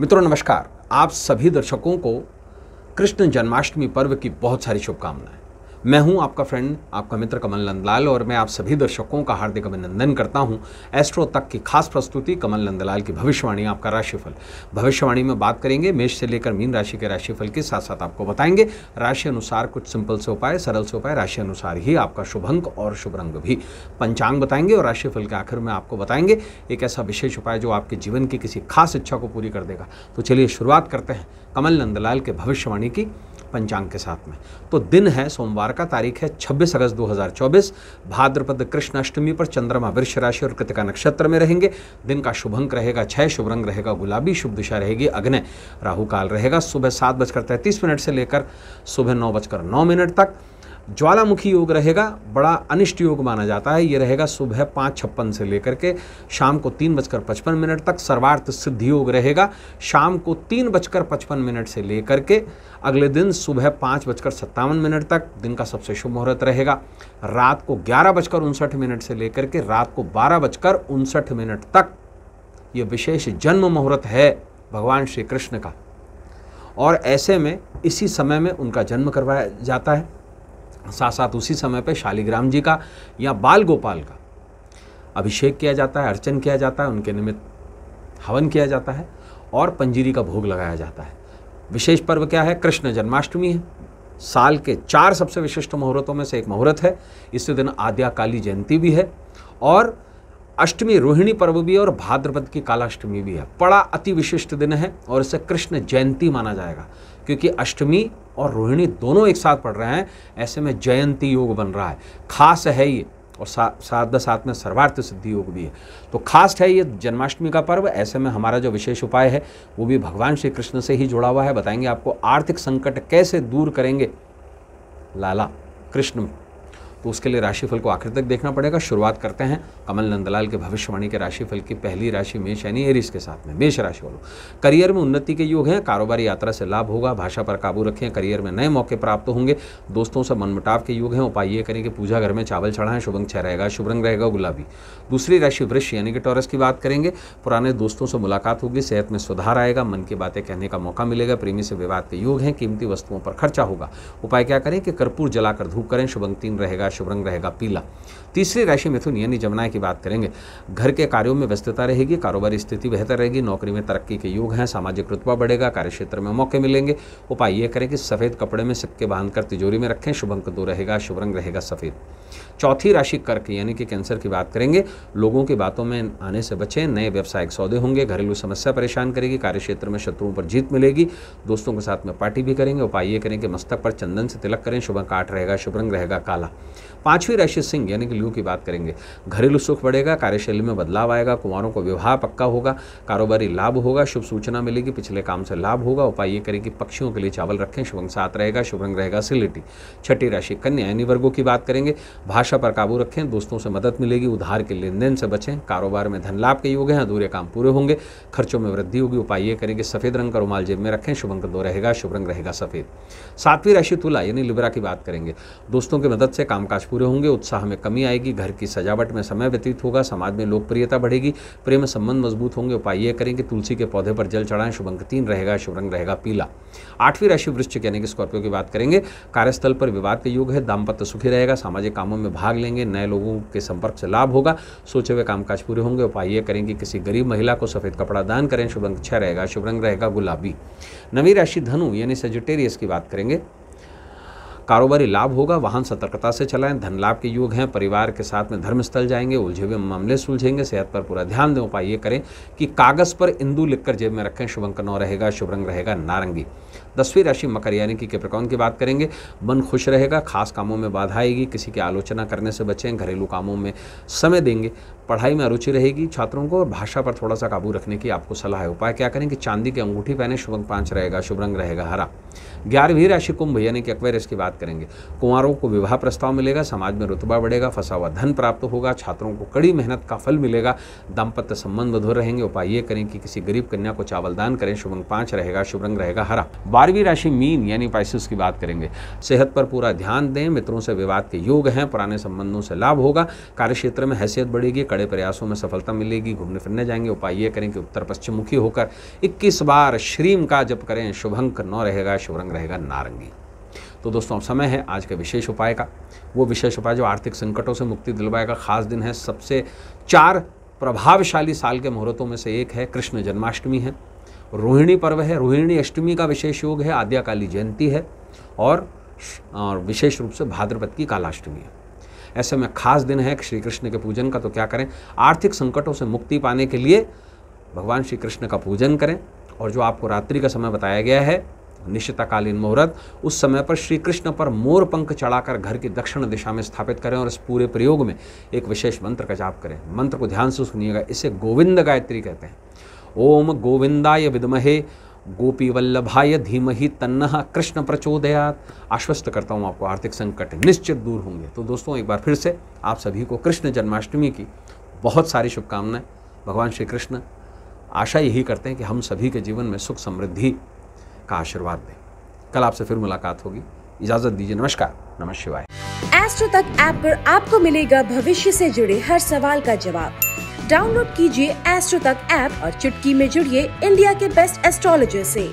मित्रों नमस्कार आप सभी दर्शकों को कृष्ण जन्माष्टमी पर्व की बहुत सारी शुभकामनाएं मैं हूं आपका फ्रेंड आपका मित्र कमल नंदलाल और मैं आप सभी दर्शकों का हार्दिक अभिनंदन करता हूं एस्ट्रो तक की खास प्रस्तुति कमल नंदलाल की भविष्यवाणी आपका राशिफल भविष्यवाणी में बात करेंगे मेष से लेकर मीन राशि के राशिफल के साथ साथ आपको बताएंगे राशि अनुसार कुछ सिंपल से उपाय सरल से उपाय राशि अनुसार ही आपका शुभ अंक और शुभ रंग भी पंचांग बताएंगे और राशिफल के आखिर में आपको बताएंगे एक ऐसा विशेष उपाय जो आपके जीवन की किसी खास इच्छा को पूरी कर देगा तो चलिए शुरुआत करते हैं कमल नंदलाल के भविष्यवाणी की पंचांग के साथ में तो दिन है सोमवार का तारीख है 26 अगस्त 2024 भाद्रपद कृष्ण अष्टमी पर चंद्रमा वृक्ष राशि और कृतिका नक्षत्र में रहेंगे दिन का शुभ अंक रहेगा छः शुभ रंग रहेगा गुलाबी शुभ दिशा रहेगी अग्नि राहु काल रहेगा सुबह सात बजकर तैंतीस मिनट से लेकर सुबह नौ बजकर नौ मिनट तक ज्वालामुखी योग रहेगा बड़ा अनिष्ट योग माना जाता है ये रहेगा सुबह पाँच छप्पन से लेकर के शाम को तीन बजकर पचपन मिनट तक सर्वार्थ सिद्धि योग रहेगा शाम को तीन बजकर पचपन मिनट से लेकर के अगले दिन सुबह पाँच बजकर सत्तावन मिनट तक दिन का सबसे शुभ मुहूर्त रहेगा रात को ग्यारह बजकर उनसठ मिनट से लेकर के रात को बारह बजकर उनसठ मिनट तक ये विशेष जन्म मुहूर्त है भगवान श्री कृष्ण का और ऐसे में इसी समय में उनका जन्म करवाया जाता है साथ साथ उसी समय पे शालिग्राम जी का या बाल गोपाल का अभिषेक किया जाता है अर्चन किया जाता है उनके निमित्त हवन किया जाता है और पंजीरी का भोग लगाया जाता है विशेष पर्व क्या है कृष्ण जन्माष्टमी है साल के चार सबसे विशिष्ट मुहूर्तों में से एक मुहूर्त है इस दिन आद्याकाली जयंती भी है और अष्टमी रोहिणी पर्व भी और भाद्रपद की कालाष्टमी भी है बड़ा अति विशिष्ट दिन है और इसे कृष्ण जयंती माना जाएगा क्योंकि अष्टमी और रोहिणी दोनों एक साथ पढ़ रहे हैं ऐसे में जयंती योग बन रहा है खास है ये और साथ साथ में सर्वार्थ सिद्धि योग भी है तो खास है ये जन्माष्टमी का पर्व ऐसे में हमारा जो विशेष उपाय है वो भी भगवान श्री कृष्ण से ही जुड़ा हुआ है बताएंगे आपको आर्थिक संकट कैसे दूर करेंगे लाला कृष्ण में तो उसके लिए राशिफल को आखिर तक देखना पड़ेगा शुरुआत करते हैं कमल नंदलाल के भविष्यवाणी के राशिफल की पहली राशि मेष यानी एरिस के साथ में मेष राशि वालों करियर में उन्नति के योग हैं कारोबारी यात्रा से लाभ होगा भाषा पर काबू रखें करियर में नए मौके प्राप्त होंगे दोस्तों से मनमुटाव के योग हैं उपाय ये करें कि पूजा घर में चावल चढ़ाएं शुभ अंक छह रहेगा शुभ रंग रहेगा गुलाबी दूसरी राशि वृक्ष यानी कि टॉरस की बात करेंगे पुराने दोस्तों से मुलाकात होगी सेहत में सुधार आएगा मन की बातें कहने का मौका मिलेगा प्रेमी से विवाद के योग हैं कीमती वस्तुओं पर खर्चा होगा उपाय क्या करें कि कर्पूर जलाकर धूप करें शुभ अंक तीन रहेगा शुभ रंग रहेगा पीला तीसरी राशि मिथुन यानी जमुना की बात करेंगे घर के कार्यों में व्यस्तता रहेगी कारोबारी स्थिति बेहतर रहेगी नौकरी में तरक्की के योग हैं सामाजिक रुतबा बढ़ेगा कार्यक्षेत्र में मौके मिलेंगे उपाय ये करें कि सफ़ेद कपड़े में सिक्के बांधकर तिजोरी में रखें शुभ अंक दो रहेगा शुभ रंग रहेगा सफ़ेद चौथी राशि कर्क यानी कि कैंसर की बात करेंगे लोगों की बातों में आने से बचें नए व्यावसायिक सौदे होंगे घरेलू समस्या परेशान करेगी कार्य क्षेत्र में शत्रुओं पर जीत मिलेगी दोस्तों के साथ में पार्टी भी करेंगे उपाय ये करेंगे मस्तक पर चंदन से तिलक करें शुभ काट रहेगा शुभ रंग रहेगा काला पांचवी राशि सिंह यानी कि लू की बात करेंगे घरेलू सुख बढ़ेगा कार्यशैली में बदलाव आएगा कुमारों को विवाह पक्का होगा कारोबारी लाभ होगा शुभ सूचना मिलेगी पिछले काम से लाभ होगा उपाय ये करें कि पक्षियों के लिए चावल रखें शुभ अंक साथ रहेगा शुभ रंग रहेगा सिलिटी छठी राशि कन्या यानी वर्गों की बात करेंगे भाषा पर काबू रखें दोस्तों से मदद मिलेगी उधार के लेन देन से बचें कारोबार में धन लाभ के योग हैं अधूरे काम पूरे होंगे खर्चों में वृद्धि होगी उपाय ये करेंगे सफ़ेद रंग का रुमाल जेब में रखें शुभ अंक दो रहेगा शुभ रंग रहेगा सफ़ेद सातवीं राशि तुला यानी लिब्रा की बात करेंगे दोस्तों की मदद से कामकाज पूरे होंगे उत्साह में कमी आएगी घर की सजावट में समय व्यतीत होगा समाज में लोकप्रियता बढ़ेगी प्रेम संबंध मजबूत होंगे उपाय ये करेंगे तुलसी के पौधे पर जल चढ़ाएं शुभ अंक तीन रहेगा शुभ रंग रहेगा पीला आठवीं राशि वृश्चिक यानी कि स्कॉर्पियो की बात करेंगे कार्यस्थल पर विवाद का योग है दाम्पत्य सुखी रहेगा सामाजिक कामों कार्यक्रमों में भाग लेंगे नए लोगों के संपर्क से लाभ होगा सोचे हुए कामकाज पूरे होंगे उपाय करेंगे किसी गरीब महिला को सफ़ेद कपड़ा दान करें शुभ रंग छह रहेगा शुभ रंग रहेगा गुलाबी नवी राशि धनु यानी सेजिटेरियस की बात करेंगे कारोबारी लाभ होगा वाहन सतर्कता से चलाएं धन लाभ के योग हैं परिवार के साथ में धर्मस्थल जाएंगे उलझे हुए मामले सुलझेंगे सेहत पर पूरा ध्यान दें उपाय ये करें कि कागज़ पर इंदू लिखकर जेब में रखें शुभंक नौ रहेगा शुभ रंग रहेगा नारंगी दसवीं राशि मकर यानी कि केप्रकौन की बात करेंगे मन खुश रहेगा खास कामों में बाधा आएगी किसी की आलोचना करने से बचें घरेलू कामों में समय देंगे पढ़ाई में अरुचि रहेगी छात्रों को और भाषा पर थोड़ा सा काबू रखने की आपको सलाह है उपाय क्या करें कि चांदी की अंगूठी पहने शुभ पाँच रहेगा शुभ रंग रहेगा हरा ग्यारहवीं राशि कुंभ यानी कि अक्वेरस की बात बात करेंगे कुंवरों को विवाह प्रस्ताव मिलेगा समाज में रुतबा बढ़ेगा फंसा हुआ धन प्राप्त होगा छात्रों को कड़ी मेहनत का फल मिलेगा दाम्पत्य संबंध मधुर रहेंगे उपाय ये करें कि किसी गरीब कन्या को चावल दान करें शुभ अंक रहेगा शुभ रंग रहेगा हरा बारहवीं राशि मीन यानी पाइसिस की बात करेंगे सेहत पर पूरा ध्यान दें मित्रों से विवाद के योग हैं पुराने संबंधों से लाभ होगा कार्यक्षेत्र में हैसियत बढ़ेगी कड़े प्रयासों में सफलता मिलेगी घूमने फिरने जाएंगे उपाय ये करें कि उत्तर पश्चिम मुखी होकर इक्कीस बार श्रीम का जप करें शुभंक नौ रहेगा शुभ रंग रहेगा नारंगी तो दोस्तों अब समय है आज के विशेष उपाय का वो विशेष उपाय जो आर्थिक संकटों से मुक्ति दिलवाएगा खास दिन है सबसे चार प्रभावशाली साल के मुहूर्तों में से एक है कृष्ण जन्माष्टमी है रोहिणी पर्व है रोहिणी अष्टमी का विशेष योग है आद्याकाली जयंती है और, और विशेष रूप से भाद्रपद की कालाष्टमी है ऐसे में खास दिन है श्री कृष्ण के पूजन का तो क्या करें आर्थिक संकटों से मुक्ति पाने के लिए भगवान श्री कृष्ण का पूजन करें और जो आपको रात्रि का समय बताया गया है निश्चितकालीन मुहूर्त उस समय पर श्री कृष्ण पर मोर पंख चढ़ाकर घर की दक्षिण दिशा में स्थापित करें और इस पूरे प्रयोग में एक विशेष मंत्र का जाप करें मंत्र को ध्यान से सुनिएगा इसे गोविंद गायत्री कहते हैं ओम गोविंदाय विदमहे गोपी वल्लभाय धीमहि तन्नह कृष्ण प्रचोदयात आश्वस्त करता हूँ आपको आर्थिक संकट निश्चित दूर होंगे तो दोस्तों एक बार फिर से आप सभी को कृष्ण जन्माष्टमी की बहुत सारी शुभकामनाएं भगवान श्री कृष्ण आशा यही करते हैं कि हम सभी के जीवन में सुख समृद्धि का आशीर्वाद दें कल आपसे फिर मुलाकात होगी इजाजत दीजिए नमस्कार नमस् शिवाय एस्ट्रो तक ऐप पर आपको मिलेगा भविष्य से जुड़े हर सवाल का जवाब डाउनलोड कीजिए एस्ट्रो तक ऐप और चुटकी में जुड़िए इंडिया के बेस्ट एस्ट्रोलॉजर से